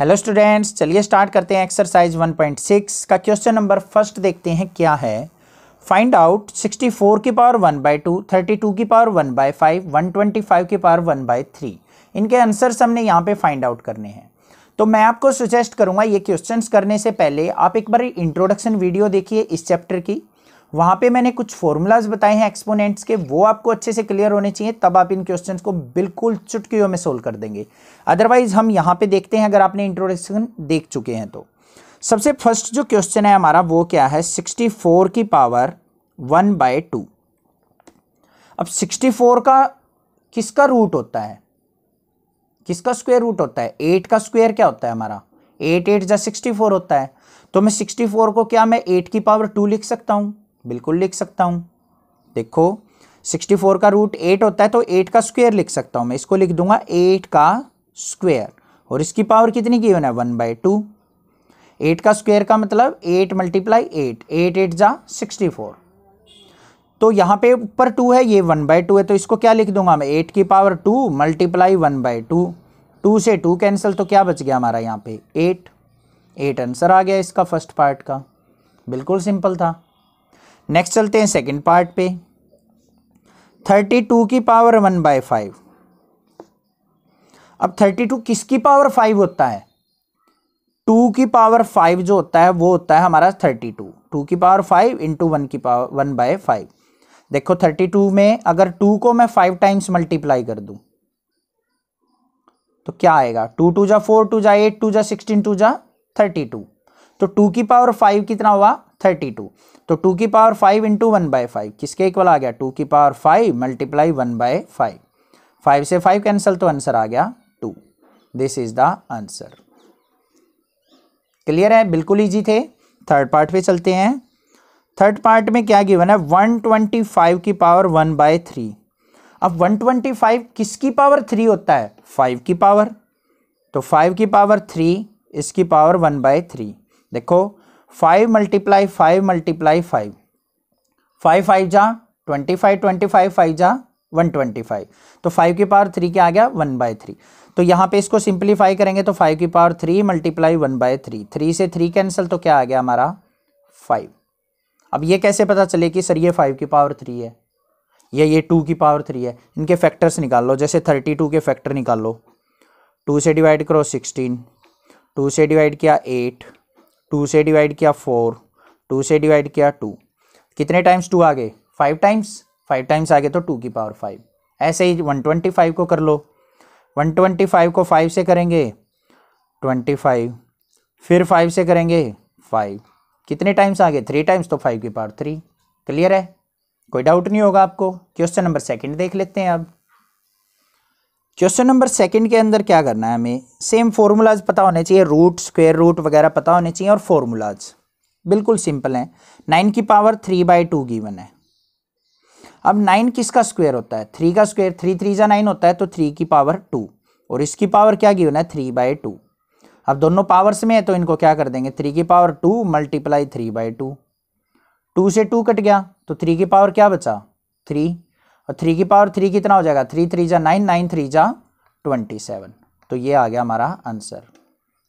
hello students चलिए start करते हैं एक्सरसाइज 1.6 का क्वेश्चन नंबर फर्स्ट देखते हैं क्या है फाइंड आउट 64 की पावर 1 बाई टू थर्टी की पावर 1 बाई फाइव वन की पावर 1 बाई थ्री इनके आंसर्स हमने यहाँ पे फाइंड आउट करने हैं तो मैं आपको सजेस्ट करूँगा ये क्वेश्चंस करने से पहले आप एक बार इंट्रोडक्शन वीडियो देखिए इस चैप्टर की वहाँ पे मैंने कुछ फॉर्मूलाज बताए हैं एक्सपोनेंट्स के वो आपको अच्छे से क्लियर होने चाहिए तब आप इन क्वेश्चन को बिल्कुल चुटकियों में सोल्व कर देंगे अदरवाइज हम यहाँ पे देखते हैं अगर आपने इंट्रोडक्शन देख चुके हैं तो सबसे फर्स्ट जो क्वेश्चन है हमारा वो क्या है सिक्सटी फोर की पावर वन बाय टू अब सिक्सटी फोर का किसका रूट होता है किसका स्क्वेयर रूट होता है एट का स्क्वेयर क्या होता है हमारा एट एट जा सिक्सटी फोर होता है तो मैं सिक्सटी फोर को क्या मैं एट की पावर टू लिख सकता हूँ बिल्कुल लिख सकता हूँ देखो 64 का रूट एट होता है तो एट का स्क्वायर लिख सकता हूँ मैं इसको लिख दूंगा एट का स्क्वायर और इसकी पावर कितनी की होना है वन बाई टू एट का स्क्वायर का मतलब eight multiply eight eight eight जा सिक्सटी फोर तो यहाँ पे ऊपर टू है ये वन बाई टू है तो इसको क्या लिख दूंगा मैं एट की power two multiply one by two two से टू कैंसिल तो क्या बच गया हमारा यहाँ पे एट एट आंसर आ गया इसका फर्स्ट पार्ट का बिल्कुल सिंपल था नेक्स्ट चलते हैं सेकंड पार्ट पे थर्टी टू की पावर वन बाय फाइव अब थर्टी टू किसकी पावर फाइव होता है टू की पावर फाइव जो होता है वो होता है हमारा थर्टी टू टू की पावर फाइव इंटू वन की पावर वन बाय फाइव देखो थर्टी टू में अगर टू को मैं फाइव टाइम्स मल्टीप्लाई कर दूं तो क्या आएगा टू टू जा फोर टू जा एट टू जा सिक्सटीन टू जा थर्टी टू तो टू की पावर फाइव कितना हुआ थर्टी टू तो टू की power five into one by five किसके इक्वल आ गया टू की power five multiply one by five five से फाइव कैंसिल तो आंसर आ गया two this is the answer clear है बिल्कुल ईजी थे थर्ड पार्ट पे चलते हैं थर्ड पार्ट में क्या गिवन है वन ट्वेंटी फाइव की पावर वन बाय थ्री अब वन ट्वेंटी फाइव किसकी पावर थ्री होता है फाइव की पावर तो फाइव की पावर थ्री इसकी पावर वन बाय थ्री देखो five multiply five multiply five five five जा twenty five twenty five five जा वन ट्वेंटी फाइव तो फाइव की पावर थ्री क्या आ गया वन बाय थ्री तो यहाँ पे इसको सिंप्लीफाई करेंगे तो फाइव की power three multiply one by three three से थ्री कैंसिल तो क्या आ गया हमारा फाइव अब ये कैसे पता चले कि सर ये फाइव की पावर थ्री है या ये टू की पावर थ्री है इनके फैक्टर्स निकाल लो जैसे थर्टी टू के फैक्टर निकाल लो टू से डिवाइड करो सिक्सटीन टू से डिवाइड किया एट टू से डिवाइड किया फोर टू से डिवाइड किया टू कितने टाइम्स टू आगे फाइव टाइम्स फाइव टाइम्स आगे तो टू की पावर फाइव ऐसे ही वन ट्वेंटी फाइव को कर लो वन ट्वेंटी फाइव को फाइव से करेंगे ट्वेंटी फाइव फिर फाइव से करेंगे फाइव कितने टाइम्स आगे थ्री टाइम्स तो फाइव की पावर थ्री क्लियर है कोई डाउट नहीं होगा आपको क्वेश्चन नंबर सेकेंड देख लेते हैं अब क्वेश्चन नंबर सेकंड के अंदर क्या करना है हमें सेम फॉर्मूलाज पता होने चाहिए रूट स्क्वेयर रूट वगैरह पता होने चाहिए और फॉर्मूलाज बिल्कुल सिंपल है नाइन की power three by two given है अब नाइन किसका स्क्वेयर होता है थ्री का स्क्वेयर थ्री थ्री जा नाइन होता है तो थ्री की पावर टू और इसकी पावर क्या गिवन है थ्री बाय टू अब दोनों पावर्स में है तो इनको क्या कर देंगे थ्री की power two multiply three by two two से टू कट गया तो थ्री की पावर क्या बचा थ्री और थ्री की पावर थ्री कितना हो जाएगा थ्री थ्री जा नाइन नाइन थ्री जा ट्वेंटी सेवन तो ये आ गया हमारा आंसर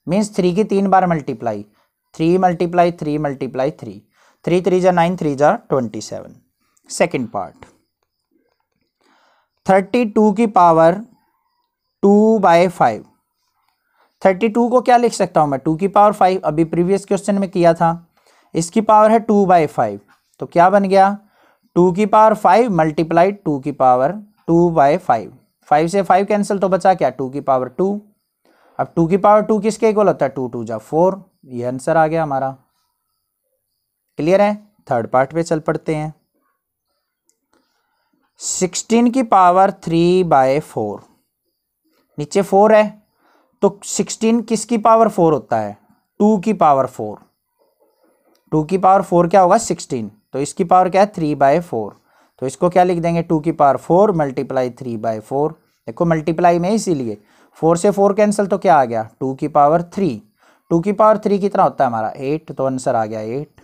मीन्स थ्री की तीन बार multiply three multiply three multiply three three three जा नाइन थ्री जा twenty seven second part thirty two की power two by five thirty two को क्या लिख सकता हूँ मैं टू की पावर फाइव अभी प्रीवियस क्वेश्चन में किया था इसकी पावर है टू बाय फाइव तो क्या बन गया टू की पावर फाइव मल्टीप्लाई टू की power two by five five से फाइव कैंसिल तो बचा क्या टू की पावर टू अब टू की पावर टू किसके इक्वल होता है टू टू जा फोर ये आंसर आ गया हमारा क्लियर है थर्ड पार्ट पे चल पड़ते हैं सिक्सटीन की पावर थ्री बाय फोर नीचे फोर है तो सिक्सटीन किसकी पावर फोर होता है टू की पावर फोर टू की पावर फोर क्या होगा सिक्सटीन तो इसकी पावर क्या है थ्री बाय फोर तो इसको क्या लिख देंगे टू की power four multiply three by four देखो मल्टीप्लाई में इसीलिए फोर से फोर कैंसिल तो क्या आ गया टू की पावर थ्री टू की पावर थ्री कितना होता है हमारा एट तो आंसर आ गया एट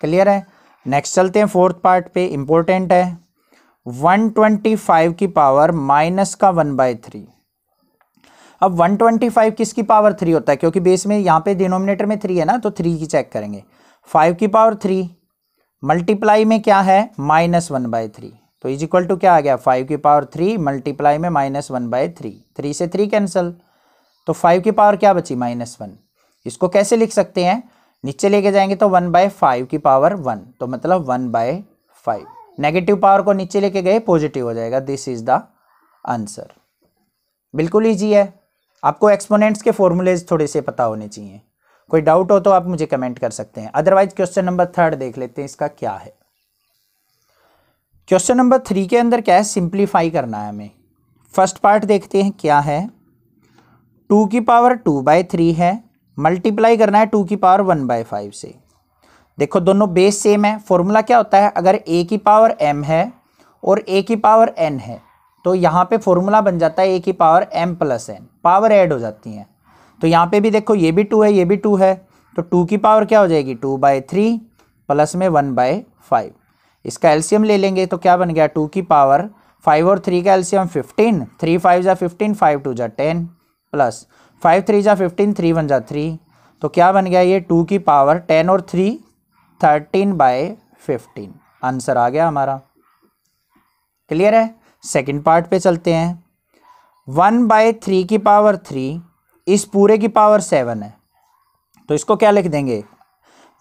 क्लियर है नेक्स्ट चलते हैं फोर्थ पार्ट पे इम्पोर्टेंट है वन ट्वेंटी फाइव की पावर माइनस का वन बाय थ्री अब वन ट्वेंटी फाइव किसकी पावर थ्री होता है क्योंकि बेस में यहाँ पे डिनोमिनेटर में थ्री है ना तो थ्री की चेक करेंगे फाइव की पावर थ्री मल्टीप्लाई में क्या है माइनस वन बाय थ्री तो इज इक्वल टू क्या आ गया फाइव की पावर थ्री मल्टीप्लाई में minus one by three three से थ्री कैंसिल तो फाइव की पावर क्या बची माइनस वन इसको कैसे लिख सकते हैं नीचे लेके जाएंगे तो वन बाय फाइव की पावर वन तो मतलब one by five negative power को नीचे लेके गए पॉजिटिव हो जाएगा दिस इज द आंसर बिल्कुल ईजी है आपको एक्सपोनेंट्स के फॉर्मूलेज थोड़े से पता होने चाहिए कोई डाउट हो तो आप मुझे कमेंट कर सकते हैं अदरवाइज क्वेश्चन नंबर थर्ड देख लेते हैं इसका क्या है क्वेश्चन नंबर थ्री के अंदर क्या है सिंप्लीफाई करना है हमें फर्स्ट पार्ट देखते हैं क्या है टू की पावर टू बाई थ्री है मल्टीप्लाई करना है टू की पावर वन बाय फाइव से देखो दोनों बेस सेम है फॉर्मूला क्या होता है अगर ए की पावर एम है और ए की पावर एन है तो यहाँ पे फॉर्मूला बन जाता है ए की power M plus N power add हो जाती हैं तो यहाँ पे भी देखो ये भी टू है ये भी टू है तो टू की पावर क्या हो जाएगी टू बाय थ्री प्लस में वन बाय फाइव इसका एल्सीयम ले लेंगे तो क्या बन गया टू की पावर फाइव और थ्री का एल्सीयम फिफ्टीन थ्री फाइव ज़ा फिफ्टीन फाइव टू ज़ा टेन प्लस फाइव थ्री ज़ा फिफ्टीन थ्री वन ज़ा थ्री तो क्या बन गया ये टू की पावर टेन और three thirteen by fifteen answer आ गया हमारा क्लियर है सेकेंड पार्ट पे चलते हैं वन बाय थ्री की पावर थ्री इस पूरे की पावर सेवन है तो इसको क्या लिख देंगे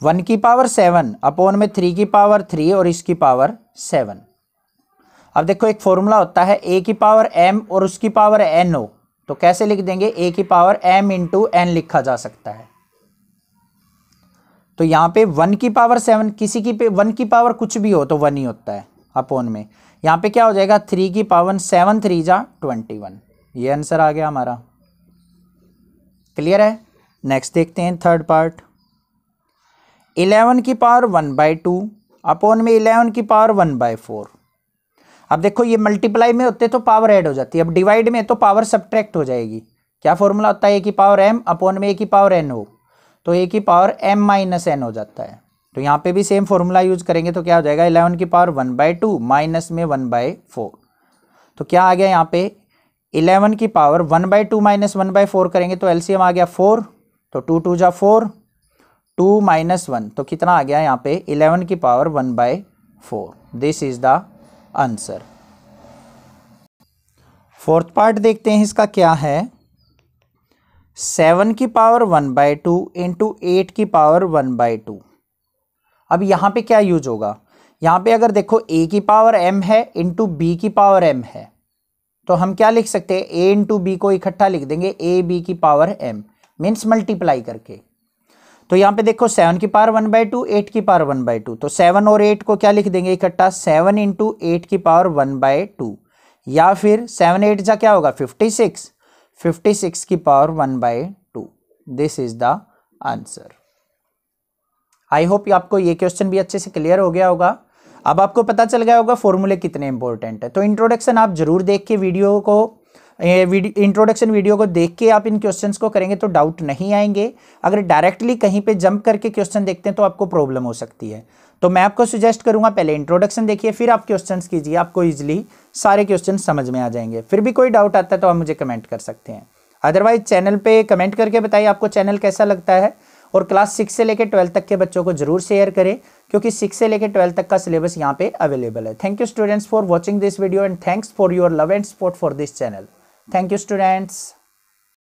वन की पावर सेवन अपोन में थ्री की पावर थ्री और इसकी पावर सेवन अब देखो एक फॉर्मूला होता है ए की पावर एम और उसकी पावर एन हो तो कैसे लिख देंगे ए की पावर एम इंटू एन लिखा जा सकता है तो यहां पे वन की पावर सेवन किसी की पे वन की पावर कुछ भी हो तो वन ही होता है अपोन में यहां पे क्या हो जाएगा थ्री की पावर सेवन थ्री जा ट्वेंटी वन ये आंसर आ गया हमारा क्लियर है नेक्स्ट देखते हैं थर्ड पार्ट इलेवन की power one by two upon में इलेवन की पावर वन बाय फोर अब देखो ये मल्टीप्लाई में होते तो पावर ऐड हो जाती है अब डिवाइड में तो पावर सब्ट्रैक्ट हो जाएगी क्या फॉर्मूला होता है ए की पावर एम अपोन में ए की पावर एन हो तो ए की पावर एम माइनस एन हो जाता है तो यहाँ पे भी सेम फॉर्मूला यूज करेंगे तो क्या हो जाएगा इलेवन की power one by two minus में वन बाय फोर तो क्या आ गया यहाँ पे इलेवन की power one by two minus one by four करेंगे तो एलसीएम आ गया फोर तो टू टू जा फोर टू माइनस वन तो कितना आ गया यहाँ पे इलेवन की power one by four this is the answer fourth part देखते हैं इसका क्या है सेवन की power one by two into eight की पावर वन बाय टू अब यहाँ पे क्या यूज होगा यहाँ पे अगर देखो ए की पावर एम है इंटू बी की पावर एम है तो हम क्या लिख सकते हैं ए इंटू बी को इकट्ठा लिख देंगे ए बी की पावर एम मीन्स मल्टीप्लाई करके तो यहाँ पे देखो सेवन की power one by two eight की पावर वन बाई टू तो सेवन और एट को क्या लिख देंगे इकट्ठा सेवन इंटू एट की पावर वन बाय टू या फिर सेवन एट जा क्या होगा फिफ्टी सिक्स फिफ्टी सिक्स की power one by two this is the answer I hope आपको ये क्वेश्चन भी अच्छे से क्लियर हो गया होगा अब आपको पता चल गया होगा फॉर्मूले कितने इंपॉर्टेंट है तो इंट्रोडक्शन आप जरूर देख के वीडियो को इंट्रोडक्शन वीडियो को देख के आप इन क्वेश्चंस को करेंगे तो डाउट नहीं आएंगे अगर डायरेक्टली कहीं पे जंप करके क्वेश्चन देखते हैं तो आपको प्रॉब्लम हो सकती है तो मैं आपको सुजेस्ट करूंगा पहले इंट्रोडक्शन देखिए फिर आप क्वेश्चंस कीजिए आपको इजीली सारे क्वेश्चन समझ में आ जाएंगे फिर भी कोई डाउट आता है तो आप मुझे कमेंट कर सकते हैं अदरवाइज चैनल पर कमेंट करके बताइए आपको चैनल कैसा लगता है और क्लास सिक्स से लेकर ट्वेल्थ तक के बच्चों को जरूर शेयर करें क्योंकि सिक्स से लेकर ट्वेल्थ तक का सिलेबस यहाँ पे अवेलेबल है thank you students for watching this video and thanks for your love and support for this channel thank you students